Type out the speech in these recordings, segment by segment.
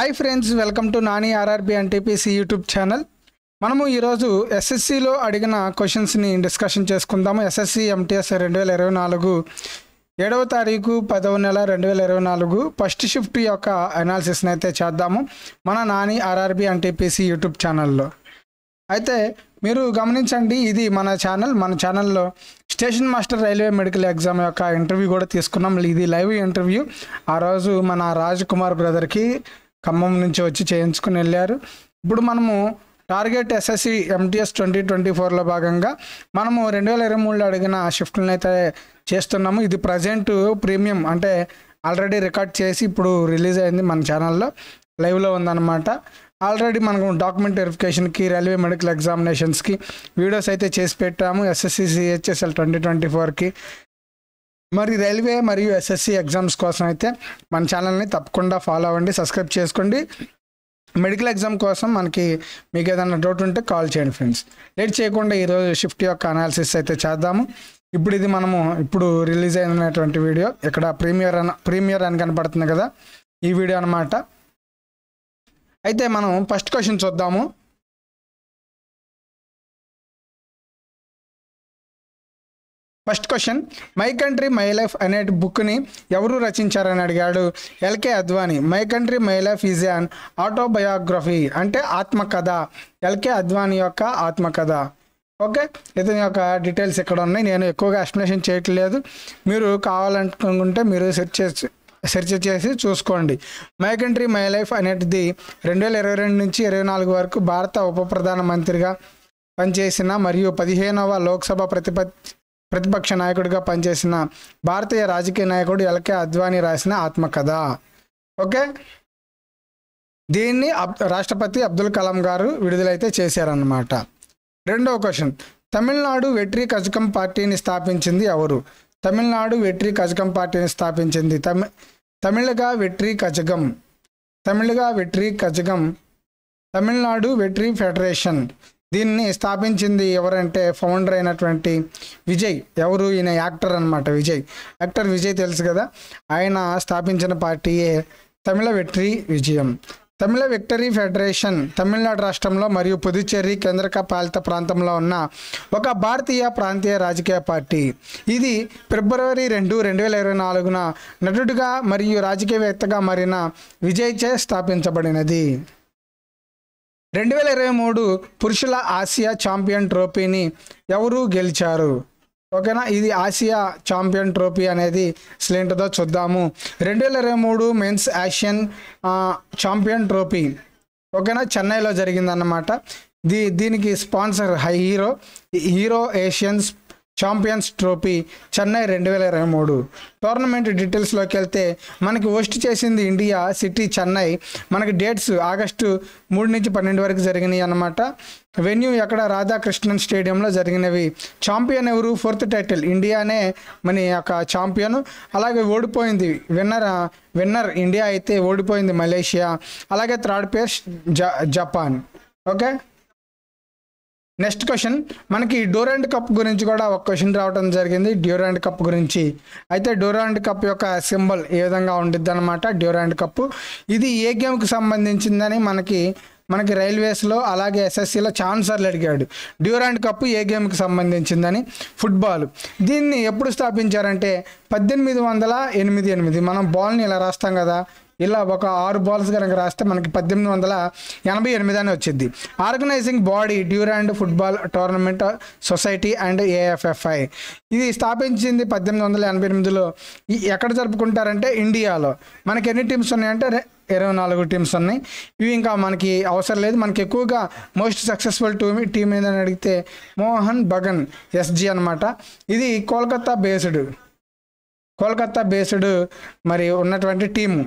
hi friends welcome to Nani RRB NTPC YouTube channel మనము ఈరోజు ఎస్ఎస్సిలో అడిగిన క్వశ్చన్స్ని డిస్కషన్ చేసుకుందాము ఎస్ఎస్సి ఎంటీఎస్ రెండు వేల ఇరవై నాలుగు ఏడవ తారీఖు పదవ నెల రెండు వేల ఇరవై నాలుగు ఫస్ట్ షిఫ్ట్ యొక్క అనాలిసిస్ని అయితే చేద్దాము మన నాని ఆర్ఆర్బి ఎన్టీపీసీ యూట్యూబ్ ఛానల్లో అయితే మీరు గమనించండి ఇది మన ఛానల్ మన ఛానల్లో station master railway medical exam యొక్క ఇంటర్వ్యూ కూడా తీసుకున్నాం ఇది లైవ్ ఇంటర్వ్యూ ఆ రోజు మన రాజ్ కుమార్ బ్రదర్కి ఖమ్మం నుంచి వచ్చి చేయించుకుని వెళ్ళారు ఇప్పుడు మనము target SSC MTS twenty twenty ఫోర్లో భాగంగా మనము రెండు వేల ఇరవై మూడులో అడిగిన షిఫ్ట్లను అయితే చేస్తున్నాము ఇది ప్రజెంట్ ప్రీమియం అంటే ఆల్రెడీ రికార్డ్ చేసి ఇప్పుడు రిలీజ్ అయింది మన ఛానల్లో లైవ్లో ఉందన్నమాట ఆల్రెడీ మనకు డాక్యుమెంట్ వెరిఫికేషన్కి రైల్వే మెడికల్ ఎగ్జామినేషన్స్కి వీడియోస్ అయితే చేసి పెట్టాము ఎస్ఎస్సి సిహెచ్ఎస్ఎల్ ట్వంటీ ట్వంటీ ఫోర్కి మరి రైల్వే మరియు ఎస్ఎస్సి ఎగ్జామ్స్ కోసం అయితే మన ఛానల్ని తప్పకుండా ఫాలో అవ్వండి సబ్స్క్రైబ్ చేసుకోండి మెడికల్ ఎగ్జామ్ కోసం మనకి మీకు ఏదైనా డౌట్ ఉంటే కాల్ చేయండి ఫ్రెండ్స్ లేట్ చేయకుండా ఈరోజు షిఫ్ట్ యొక్క అనాలిసిస్ అయితే చేద్దాము ఇప్పుడు ఇది మనము ఇప్పుడు రిలీజ్ అయినటువంటి వీడియో ఇక్కడ ప్రీమియర్ అని ప్రీమియర్ అని కనపడుతుంది కదా ఈ వీడియో అనమాట అయితే మనం ఫస్ట్ క్వశ్చన్ చూద్దాము first question my country my life అనే బుక్ని ఎవరు రచించారని అడిగాడు L K Advani my country my life is an autobiography అంటే ఆత్మకథ ఎల్కే అద్వానీ యొక్క ఆత్మకథ ఓకే ఇతని యొక్క డీటెయిల్స్ ఇక్కడ ఉన్నాయి నేను ఎక్కువగా ఎక్స్ప్లెనేషన్ చేయట్లేదు మీరు కావాలనుకుంటే మీరు సెర్చ్ చేసి సెర్చ్ చేసి చూసుకోండి మై కంట్రీ మై లైఫ్ అనేటిది రెండు వేల ఇరవై రెండు నుంచి ఇరవై నాలుగు వరకు భారత ఉప ప్రధానమంత్రిగా పనిచేసిన మరియు పదిహేనవ లోక్సభ ప్రతిప ప్రతిపక్ష నాయకుడిగా పనిచేసిన భారతీయ రాజకీయ నాయకుడు ఎల్కే అద్వానీ రాసిన ఆత్మకథ ఓకే దీన్ని అబ్ రాష్ట్రపతి అబ్దుల్ కలాం గారు విడుదలైతే చేశారన్నమాట రెండవ క్వశ్చన్ తమిళనాడు వెట్రి కజకం పార్టీని స్థాపించింది ఎవరు తమిళనాడు వెట్రి కజకం పార్టీని స్థాపించింది తమి తమిళగా వెట్రి కజగం తమిళగా వెట్రి కజగం తమిళనాడు వెట్రి ఫెడరేషన్ దీన్ని స్థాపించింది ఎవరంటే ఫౌండర్ అయినటువంటి విజయ్ ఎవరు ఈయన యాక్టర్ అనమాట విజయ్ యాక్టర్ విజయ్ తెలుసు కదా ఆయన స్థాపించిన పార్టీయే తమిళ విక్టరీ విజయం తమిళ విక్టరీ ఫెడరేషన్ తమిళనాడు రాష్ట్రంలో మరియు పుదుచ్చేరి కేంద్రక పాలిత ప్రాంతంలో ఉన్న ఒక భారతీయ ప్రాంతీయ రాజకీయ పార్టీ ఇది ఫిబ్రవరి రెండు రెండు వేల ఇరవై నాలుగున నటుడుగా మరియు రాజకీయవేత్తగా మారిన విజయ్ చే స్థాపించబడినది రెండు వేల ఇరవై మూడు పురుషుల ఆసియా ఛాంపియన్ ట్రోఫీని ఎవరు గెలిచారు ఓకేనా ఇది ఆసియా ఛాంపియన్ ట్రోఫీ అనేది సిలింటర్తో చూద్దాము రెండు వేల ఇరవై మూడు మెన్స్ ఆసియన్ ఛాంపియన్ ట్రోఫీ ఓకేనా చెన్నైలో జరిగిందన్నమాట దీ దీనికి స్పాన్సర్ హై hero hero Asian champions trophy Chennai రెండు వేల ఇరవై మూడు టోర్నమెంట్ డీటెయిల్స్లోకి వెళ్తే మనకి హోస్ట్ చేసింది ఇండియా సిటీ చెన్నై మనకి డేట్స్ ఆగస్టు మూడు నుంచి పన్నెండు వరకు జరిగినాయి అన్నమాట వెన్యూ ఎక్కడ రాధాకృష్ణన్ స్టేడియంలో జరిగినవి ఛాంపియన్ ఎవరు ఫోర్త్ టైటిల్ ఇండియానే మన యొక్క ఛాంపియన్ అలాగే ఓడిపోయింది విన్నర్ విన్నర్ ఇండియా అయితే ఓడిపోయింది మలేషియా అలాగే third place Japan okay next question మనకి డోరాండ్ కప్ గురించి కూడా ఒక క్వశ్చన్ రావడం జరిగింది డ్యూరాండ్ కప్ గురించి అయితే డ్యూరాండ్ కప్ యొక్క సింబల్ ఏ విధంగా ఉండిద్ది అనమాట డ్యూరాండ్ కప్ ఇది ఏ గేమ్కి సంబంధించిందని మనకి మనకి రైల్వేస్లో అలాగే ఎస్ఎస్సిలో ఛాన్సర్లు అడిగాడు డ్యూరాండ్ కప్ ఏ గేమ్కి సంబంధించిందని ఫుట్బాల్ దీన్ని ఎప్పుడు స్థాపించారంటే పద్దెనిమిది వందల ఎనిమిది ఎనిమిది మనం బాల్ని ఇలా రాస్తాం కదా ఇలా ఒక ఆరు బాల్స్ కనుక రాస్తే మనకి పద్దెనిమిది వందల ఎనభై ఎనిమిది అని వచ్చింది organising body Durand football tournament society and AIFF ఇది స్థాపించింది పద్దెనిమిది వందల ఎనభై ఎనిమిదిలో ఎక్కడ జరుపుకుంటారంటే ఇండియాలో మనకి ఎన్ని టీమ్స్ ఉన్నాయంటే ఇరవై నాలుగు టీమ్స్ ఉన్నాయి ఇవి ఇంకా మనకి అవసరం లేదు మనకి ఎక్కువగా మోస్ట్ సక్సెస్ఫుల్ టీమ్ టీం ఏదని అడిగితే మోహన్ బగన్ ఎస్జీ అనమాట ఇది కోల్కత్తా బేస్డ్ కోల్కత్తా బేస్డ్ మరి ఉన్నటువంటి టీము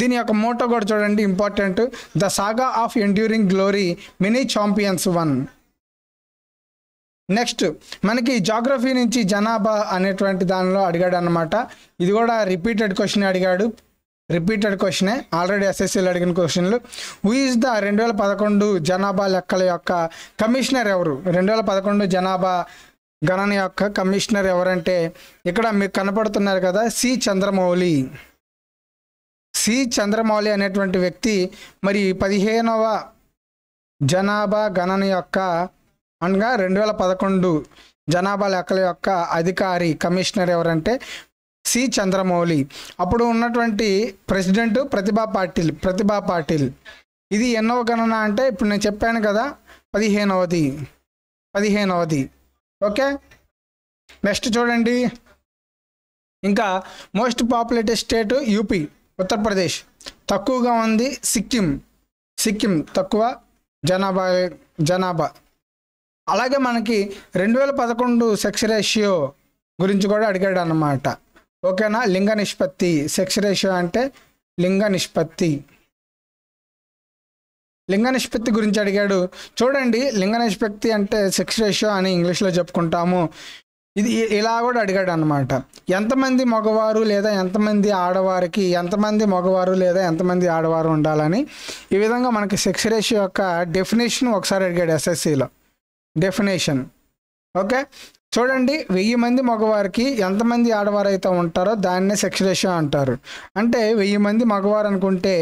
దీని యొక్క మోటో కూడా చూడండి important the saga of enduring glory mini champions one next మనకి జాగ్రఫీ నుంచి జనాభా అనేటువంటి దానిలో అడిగాడు అనమాట ఇది కూడా రిపీటెడ్ క్వశ్చన్ అడిగాడు రిపీటెడ్ క్వశ్చనే ఆల్రెడీ ఎస్ఎస్సీలు అడిగిన క్వశ్చన్లు హూ ఈజ్ ద రెండు వేల పదకొండు జనాభా లెక్కల యొక్క కమిషనర్ ఎవరు రెండు వేల పదకొండు జనాభా గణన యొక్క కమిషనర్ ఎవరంటే ఇక్కడ మీకు కనపడుతున్నారు కదా సి చంద్రమౌళి సి చంద్రమౌళి అనేటువంటి వ్యక్తి మరి పదిహేనవ జనాభా గణన యొక్క అనగా రెండు వేల పదకొండు జనాభా లెక్కల యొక్క అధికారి కమిషనర్ ఎవరంటే సి చంద్రమౌళి అప్పుడు ఉన్నటువంటి ప్రెసిడెంట్ ప్రతిభా పాటిల్ ప్రతిభా పాటిల్ ఇది ఎన్నో గణన అంటే ఇప్పుడు నేను చెప్పాను కదా పదిహేనవది పదిహేనవది ఓకే నెక్స్ట్ చూడండి ఇంకా most populated state UP Uttar Pradesh తక్కువగా ఉంది సిక్కిం సిక్కిం తక్కువ జనాభా జనాభా అలాగే మనకి రెండు వేల పదకొండు సెక్స్ రేషియో గురించి కూడా అడిగాడు అన్నమాట ఓకేనా లింగ నిష్పత్తి సెక్స్ రేషియో అంటే లింగ నిష్పత్తి లింగ నిష్పత్తి గురించి అడిగాడు చూడండి లింగ నిష్పత్తి అంటే సెక్స్ రేషియో అని ఇంగ్లీష్లో చెప్పుకుంటాము ఇది ఇలా కూడా అడిగాడు అనమాట ఎంతమంది మగవారు లేదా ఎంతమంది ఆడవారికి ఎంతమంది మగవారు లేదా ఎంతమంది ఆడవారు ఉండాలని ఈ విధంగా మనకి సెక్స్ రేషియో యొక్క డెఫినేషన్ ఒకసారి అడిగాడు ఎస్ఎస్సిలో డెఫినేషన్ ఓకే చూడండి వెయ్యి మంది మగవారికి ఎంతమంది ఆడవారు అయితే ఉంటారో దాన్నే సెక్స్ రేషియో అంటారు అంటే వెయ్యి మంది మగవారు అనుకుంటే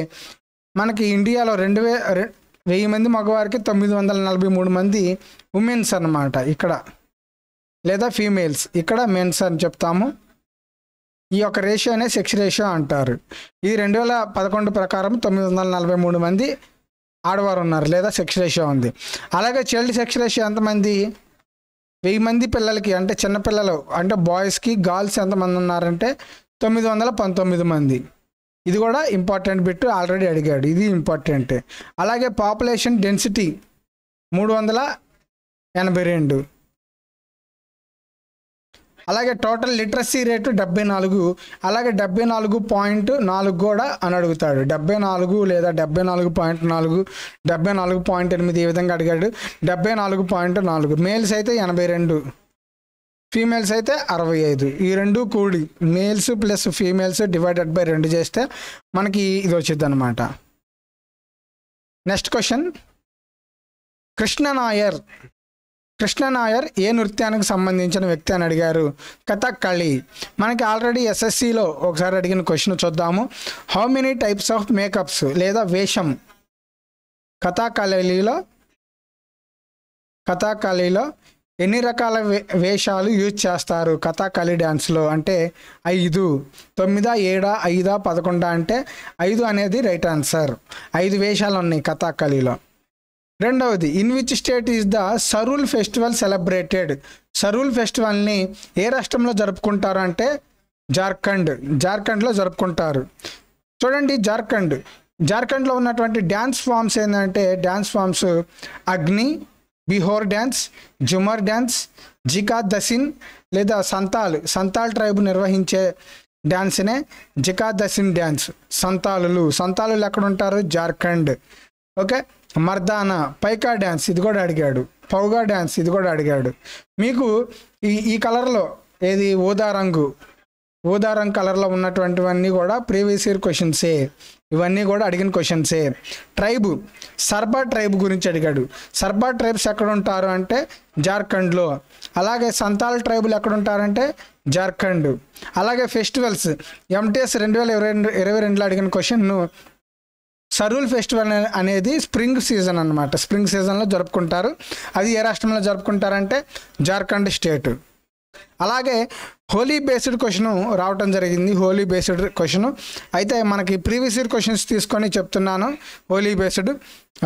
మనకి ఇండియాలో రెండు వే వెయ్యి మంది మగవారికి తొమ్మిది వందల నలభై మూడు మంది ఉమెన్స్ అనమాట ఇక్కడ లేదా ఫీమేల్స్ ఇక్కడ మెన్స్ అని చెప్తాము ఈ యొక్క అనే సెక్స్ రేషియో అంటారు ఇది రెండు వేల పదకొండు ప్రకారం తొమ్మిది వందల నలభై మూడు మంది ఆడవారు ఉన్నారు లేదా సెక్స్ రేషియో ఉంది అలాగే చైల్డ్ సెక్స్ రేషియో ఎంతమంది వెయ్యి మంది పిల్లలకి అంటే చిన్నపిల్లలు అంటే బాయ్స్కి గర్ల్స్ ఎంతమంది ఉన్నారంటే తొమ్మిది వందల పంతొమ్మిది మంది ఇది కూడా ఇంపార్టెంట్ బిట్ ఆల్రెడీ అడిగాడు ఇది ఇంపార్టెంటే అలాగే పాపులేషన్ డెన్సిటీ మూడు వందల ఎనభై రెండు అలాగే టోటల్ లిటరసీ రేటు డెబ్బై నాలుగు అలాగే డెబ్బై నాలుగు పాయింట్ నాలుగు కూడా అని అడుగుతాడు డెబ్బై నాలుగు లేదా డెబ్బై నాలుగు పాయింట్ నాలుగు డెబ్బై నాలుగు పాయింట్ ఎనిమిది ఈ విధంగా అడిగాడు డెబ్బై నాలుగు పాయింట్ నాలుగు మేల్స్ అయితే ఎనభై రెండు ఫీమేల్స్ అయితే అరవై ఐదు ఈ రెండు కూడి males plus females divided by రెండు చేస్తే మనకి ఇది వచ్చింది అనమాట నెక్స్ట్ క్వశ్చన్ కృష్ణ నాయర్ కృష్ణ నాయర్ ఏ నృత్యానికి సంబంధించిన వ్యక్తి అని అడిగారు కథకళి మనకి ఆల్రెడీ ఎస్ఎస్సిలో ఒకసారి అడిగిన క్వశ్చన్ చూద్దాము how many types of makeups లేదా వేషం కథాకళిలో కథాకళిలో ఎన్ని రకాల వేషాలు యూజ్ చేస్తారు కథాకళి డ్యాన్స్లో అంటే ఐదు తొమ్మిదా ఏడా ఐదా పదకొండా అంటే ఐదు అనేది రైట్ ఆన్సర్ ఐదు వేషాలు ఉన్నాయి కథాకళిలో రెండవది in which state is the Sarhul festival celebrated Sarhul ఫెస్టివల్ని ఏ రాష్ట్రంలో జరుపుకుంటారు అంటే జార్ఖండ్ జార్ఖండ్లో జరుపుకుంటారు చూడండి జార్ఖండ్ జార్ఖండ్లో ఉన్నటువంటి డ్యాన్స్ ఫామ్స్ ఏంటంటే dance forms Agni Bihor dance Jhumar dance Jhika Dasain లేదా సంతాల్ సంతాల్ ట్రైబ్ నిర్వహించే డ్యాన్స్నే జికా దసిన్ డ్యాన్స్ సంతాలులు సంతాలులు ఎక్కడ ఉంటారు జార్ఖండ్ ఓకే మర్దానా పైకా డ్యాన్స్ ఇది కూడా అడిగాడు పౌగా డ్యాన్స్ ఇది కూడా అడిగాడు మీకు ఈ ఈ కలర్లో ఏది ఊదా రంగు ఊదా రంగు కలర్లో ఉన్నటువంటివన్నీ కూడా ప్రీవియస్ ఇయర్ క్వశ్చన్సే ఇవన్నీ కూడా అడిగిన క్వశ్చన్సే ట్రైబు సర్బా ట్రైబ్ గురించి అడిగాడు సర్బా ట్రైబ్స్ ఎక్కడ ఉంటారు అంటే జార్ఖండ్లో అలాగే సంతాల్ ట్రైబులు ఎక్కడ ఉంటారంటే జార్ఖండ్ అలాగే ఫెస్టివల్స్ ఎంటీఎస్ రెండు వేల ఇరవై రెండు ఇరవై రెండులో అడిగిన క్వశ్చన్ సరూల్ ఫెస్టివల్ అనేది స్ప్రింగ్ సీజన్ అనమాట స్ప్రింగ్ సీజన్లో జరుపుకుంటారు అది ఏ రాష్ట్రంలో జరుపుకుంటారంటే జార్ఖండ్ స్టేట్ అలాగే హోలీ బేస్డ్ క్వశ్చన్ రావటం జరిగింది హోలీ బేస్డ్ క్వశ్చన్ అయితే మనకి ప్రీవియస్ ఇయర్ క్వశ్చన్స్ తీసుకొని చెప్తున్నాను హోలీ బేస్డ్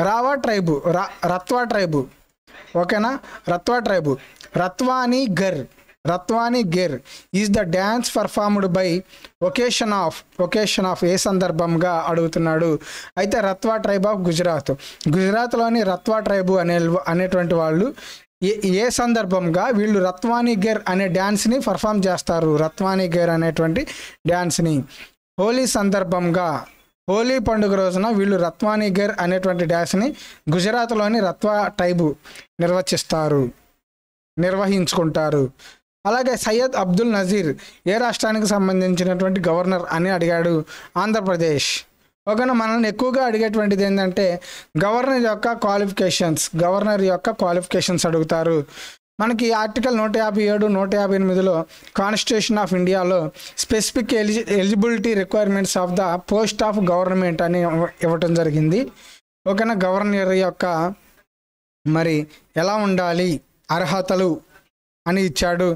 రావా ట్రైబు రా రత్వా ట్రైబు ఓకేనా రత్వా tribe Rathwani Gher Rathwani Gher is the dance performed by occasion of occasion of ఏ సందర్భంగా అడుగుతున్నాడు అయితే రత్వా ట్రైబ్ ఆఫ్ గుజరాత్ గుజరాత్లోని రత్వా ట్రైబు అనే అనేటువంటి వాళ్ళు ఏ ఏ సందర్భంగా వీళ్ళు రత్వాని గేర్ అనే డ్యాన్స్ని పర్ఫామ్ చేస్తారు రత్వాని గేర్ అనేటువంటి డ్యాన్స్ని హోలీ సందర్భంగా హోలీ పండుగ రోజున వీళ్ళు రత్వాని గేర్ అనేటువంటి డ్యాన్స్ని గుజరాత్లోని రత్వా ట్రైబు నిర్వచిస్తారు నిర్వహించుకుంటారు అలాగే సయ్యద్ అబ్దుల్ నజీర్ ఏ రాష్ట్రానికి సంబంధించినటువంటి గవర్నర్ అని అడిగాడు ఆంధ్రప్రదేశ్ ఓకేనా మనల్ని ఎక్కువగా అడిగేటువంటిది ఏంటంటే గవర్నర్ యొక్క క్వాలిఫికేషన్స్ గవర్నర్ యొక్క క్వాలిఫికేషన్స్ అడుగుతారు మనకి ఆర్టికల్ నూట యాభై ఏడు నూట యాభై ఎనిమిదిలో కాన్స్టిట్యూషన్ ఆఫ్ ఇండియాలో స్పెసిఫిక్ ఎలిజి eligibility requirements of the post of government అని ఇవ్వటం జరిగింది ఓకేనా గవర్నర్ యొక్క మరి ఎలా ఉండాలి అర్హతలు అని ఇచ్చాడు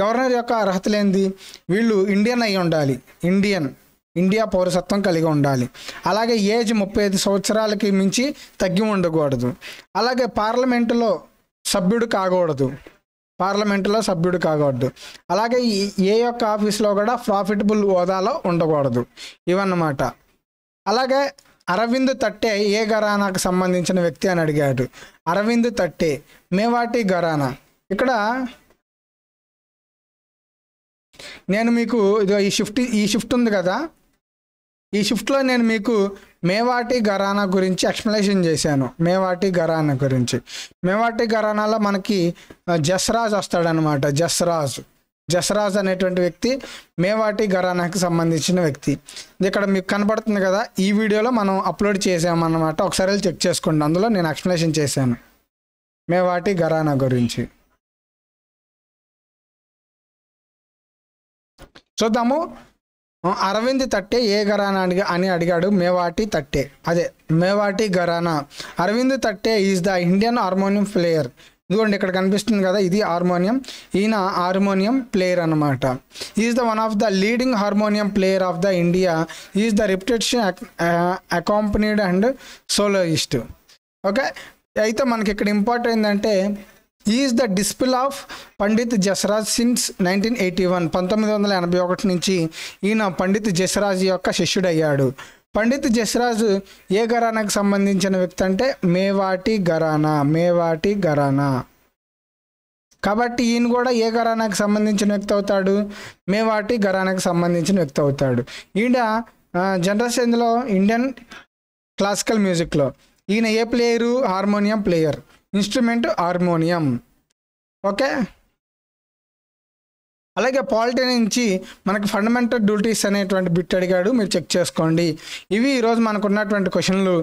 గవర్నర్ యొక్క అర్హతలేంది వీళ్ళు ఇండియన్ అయి ఉండాలి ఇండియన్ ఇండియా పౌరసత్వం కలిగి ఉండాలి అలాగే ఏజ్ ముప్పై ఐదు సంవత్సరాలకి మించి తగ్గి ఉండకూడదు అలాగే పార్లమెంటులో సభ్యుడు కాకూడదు పార్లమెంటులో సభ్యుడు కాకూడదు అలాగే ఏ యొక్క ఆఫీస్లో కూడా ప్రాఫిటబుల్ హోదాలో ఉండకూడదు ఇవన్నమాట అలాగే అరవింద్ తట్టే ఏ ఘరానాకు సంబంధించిన వ్యక్తి అని అడిగాడు అరవింద్ తట్టే మేవాటి ఘరానా ఇక్కడ నేను మీకు ఇదిగో ఈ షిఫ్ట్ ఈ షిఫ్ట్ ఉంది కదా ఈ షిఫ్ట్లో నేను మీకు మేవాటి ఘరానా గురించి ఎక్స్ప్లెనేషన్ చేశాను మేవాటి ఘరానా గురించి మేవాటి ఘరానాలో మనకి జస్రాజ్ వస్తాడనమాట జస్రాజ్ జస్రాజ్ అనేటువంటి వ్యక్తి మేవాటి గరానాకి సంబంధించిన వ్యక్తి ఇక్కడ మీకు కనబడుతుంది కదా ఈ వీడియోలో మనం అప్లోడ్ చేసామన్నమాట ఒకసారి చెక్ చేసుకోండి అందులో నేను ఎక్స్ప్లెనేషన్ చేశాను మేవాటి ఘరానా గురించి చూద్దాము అరవింద్ తట్టే ఏ ఘరానా అని అని అడిగాడు మేవాటి తట్టే అదే Mewati gharana Arvind Thatte is the Indian harmonium player ఇదిగోండి ఇక్కడ కనిపిస్తుంది కదా ఇది హార్మోనియం ఈయన హార్మోనియం ప్లేయర్ అనమాట is the one of the leading harmonium player of the India is the reputation accompanied and soloist okay అయితే మనకి ఇక్కడ ఇంపార్టెంట్ ఏంటంటే is the disciple of Pandit Jasraj since nineteen eighty one పంతొమ్మిది వందల ఎనభై ఒకటి నుంచి ఈయన పండిత్ జసరాజ్ యొక్క శిష్యుడయ్యాడు పండిత్ జసరాజ్ ఏ ఘరానాకు సంబంధించిన వ్యక్తి అంటే మేవాటి ఘరానా మేవాటి ఘరానా కాబట్టి ఈయన కూడా ఏ ఘరానాకు సంబంధించిన వ్యక్తి అవుతాడు మేవాటి ఘరానాకు సంబంధించిన వ్యక్తి అవుతాడు ఈయన జనరల్ ఇండియన్ క్లాసికల్ మ్యూజిక్లో ఈయన ఏ player harmonium player instrument harmonium okay అలాగే పాలిటీ నుంచి మనకు ఫండమెంటల్ డ్యూటీస్ అనేటువంటి బిట్ అడిగాడు మీరు చెక్ చేసుకోండి ఇవి ఈరోజు మనకు ఉన్నటువంటి క్వశ్చన్లు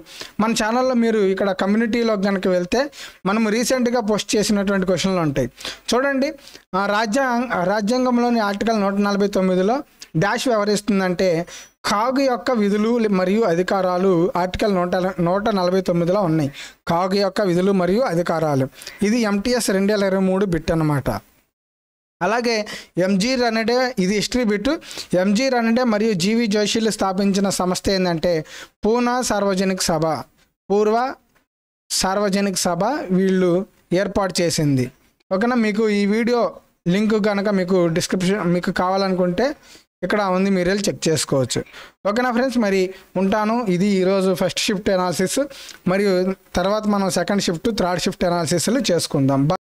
మన ఛానల్లో మీరు ఇక్కడ కమ్యూనిటీలో కనుక వెళ్తే మనం రీసెంట్గా పోస్ట్ చేసినటువంటి క్వశ్చన్లు ఉంటాయి చూడండి రాజ్యాంగ రాజ్యాంగంలోని ఆర్టికల్ నూట నలభై తొమ్మిదిలో డాష్ వ్యవహరిస్తుందంటే కాగు యొక్క విధులు మరియు అధికారాలు ఆర్టికల్ నూట నూట నలభై తొమ్మిదిలో ఉన్నాయి కాగు యొక్క విధులు మరియు అధికారాలు ఇది ఎంటీఎస్ రెండు వేల ఇరవై మూడు బిట్ అనమాట అలాగే ఎంజీ రనడే ఇది హిస్టరీ బిట్ ఎంజీ రనడే మరియు జీవి జోషిలు స్థాపించిన సంస్థ ఏంటంటే పూనా సార్వజనిక సభ పూర్వ సార్వజనిక సభ వీళ్ళు ఏర్పాటు చేసింది ఓకేనా మీకు ఈ వీడియో లింక్ కనుక మీకు డిస్క్రిప్షన్ మీకు కావాలనుకుంటే ఇక్కడ ఉంది మీరు వెళ్ళి చెక్ చేసుకోవచ్చు ఓకేనా ఫ్రెండ్స్ మరి ఉంటాను ఇది ఈరోజు ఫస్ట్ షిఫ్ట్ ఎనాలిసిస్ మరియు తర్వాత మనం సెకండ్ షిఫ్ట్ థర్డ్ షిఫ్ట్ ఎనాలిసిస్లు చేసుకుందాం